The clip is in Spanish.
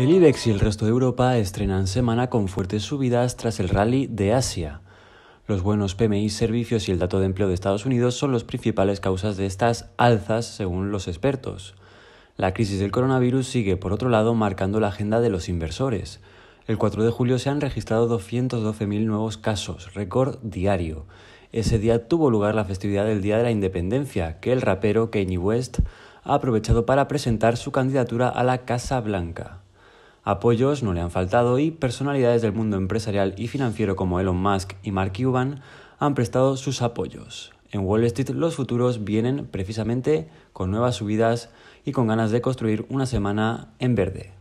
El IBEX y el resto de Europa estrenan semana con fuertes subidas tras el rally de Asia. Los buenos PMI servicios y el dato de empleo de Estados Unidos son las principales causas de estas alzas, según los expertos. La crisis del coronavirus sigue, por otro lado, marcando la agenda de los inversores. El 4 de julio se han registrado 212.000 nuevos casos, récord diario. Ese día tuvo lugar la festividad del Día de la Independencia, que el rapero Kanye West ha aprovechado para presentar su candidatura a la Casa Blanca. Apoyos no le han faltado y personalidades del mundo empresarial y financiero como Elon Musk y Mark Cuban han prestado sus apoyos. En Wall Street los futuros vienen precisamente con nuevas subidas y con ganas de construir una semana en verde.